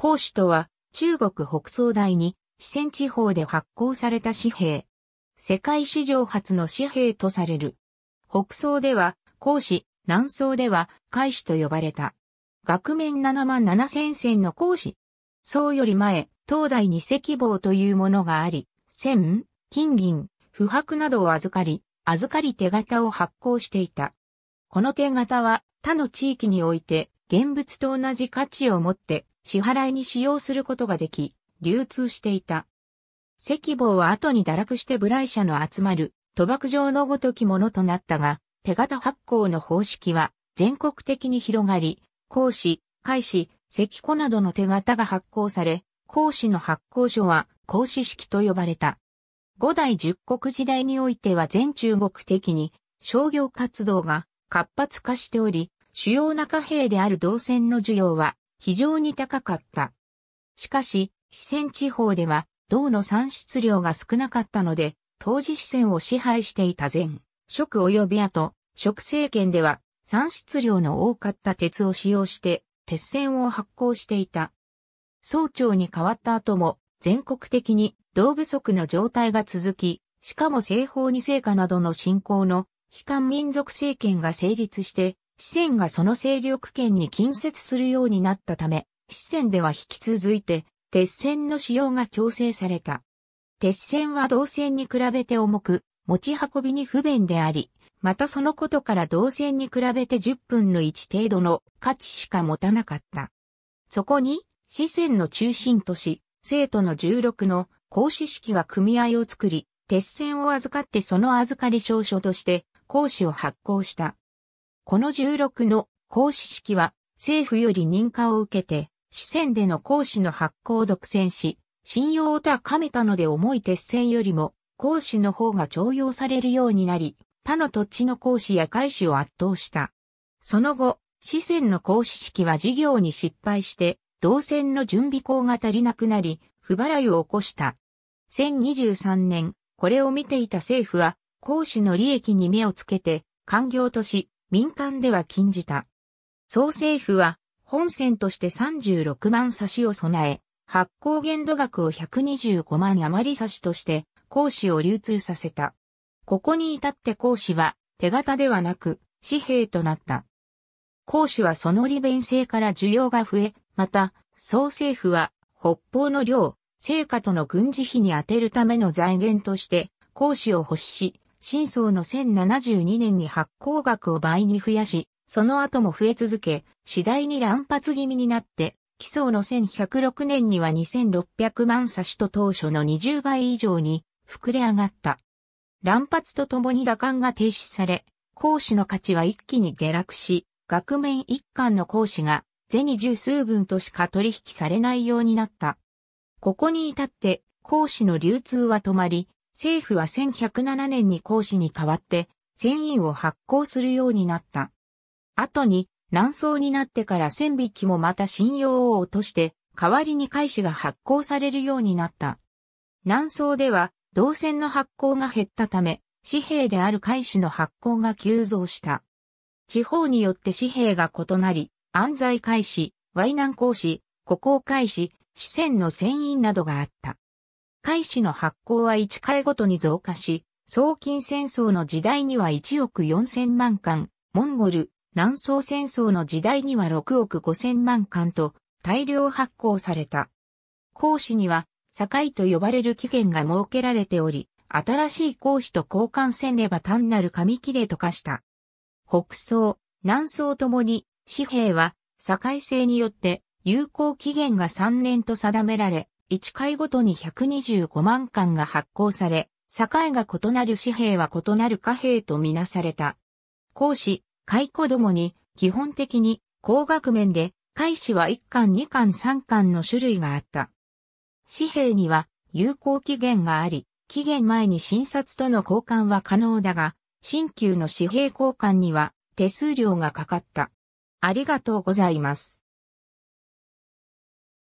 孔子とは、中国北宋大に、四川地方で発行された紙幣。世界史上初の紙幣とされる。北宋では、孔子、南宋では、海子と呼ばれた。額面7万7千銭の孔子。宋より前、東大に石棒というものがあり、銭、金銀、不白などを預かり、預かり手形を発行していた。この手形は他の地域において現物と同じ価値を持って支払いに使用することができ、流通していた。赤棒は後に堕落して部来者の集まる、賭博場のごときものとなったが、手形発行の方式は全国的に広がり、孔子、海子、赤子などの手形が発行され、孔子の発行所は孔子式と呼ばれた。五代十国時代においては全中国的に商業活動が活発化しており、主要な貨幣である銅線の需要は非常に高かった。しかし、四川地方では、銅の産出量が少なかったので、当時四川を支配していた前、職及び後、職政権では、産出量の多かった鉄を使用して、鉄線を発行していた。総長に変わった後も、全国的に銅不足の状態が続き、しかも西方二成果などの信仰の、非官民族政権が成立して、四川がその勢力圏に近接するようになったため、四川では引き続いて、鉄線の使用が強制された。鉄線は銅線に比べて重く、持ち運びに不便であり、またそのことから銅線に比べて10分の1程度の価値しか持たなかった。そこに、四川の中心都市、生徒の16の講師式が組合を作り、鉄線を預かってその預かり証書として、講師を発行した。この16の行使式は政府より認可を受けて、四川での行使の発行を独占し、信用を高めたので重い鉄線よりも、行使の方が徴用されるようになり、他の土地の行使や会始を圧倒した。その後、四川の行使式は事業に失敗して、動線の準備工が足りなくなり、不払いを起こした。1023年、これを見ていた政府は、講師の利益に目をつけて、官業とし、民間では禁じた。総政府は本線として36万差しを備え、発行限度額を125万余り差しとして講師を流通させた。ここに至って講師は手形ではなく紙幣となった。講師はその利便性から需要が増え、また、総政府は北方の領、成果との軍事費に充てるための財源として、講師を欲し、新宗の1072年に発行額を倍に増やし、その後も増え続け、次第に乱発気味になって、基想の1106年には2600万冊と当初の20倍以上に膨れ上がった。乱発とともに打感が停止され、講師の価値は一気に下落し、額面一貫の講師が銭十数分としか取引されないようになった。ここに至って、講師の流通は止まり、政府は1107年に孔子に代わって、船員を発行するようになった。後に、南宋になってから千匹もまた信用を落として、代わりに海士が発行されるようになった。南宋では、銅線の発行が減ったため、紙幣である開始の発行が急増した。地方によって紙幣が異なり、安西開始、淮南公使、古行開始、四川の船員などがあった。海市の発行は1回ごとに増加し、送金戦争の時代には1億4000万巻、モンゴル、南宋戦争の時代には6億5000万巻と大量発行された。講師には、境と呼ばれる期限が設けられており、新しい講師と交換せねば単なる紙切れと化した。北宋、南宋ともに、紙幣は、境制によって、有効期限が3年と定められ、1回ごとに125万巻が発行され、境が異なる紙幣は異なる貨幣とみなされた。講師、買子どもに、基本的に、高額面で、開始は1巻2巻3巻の種類があった。紙幣には、有効期限があり、期限前に診察との交換は可能だが、新旧の紙幣交換には手数料がかかった。ありがとうございます。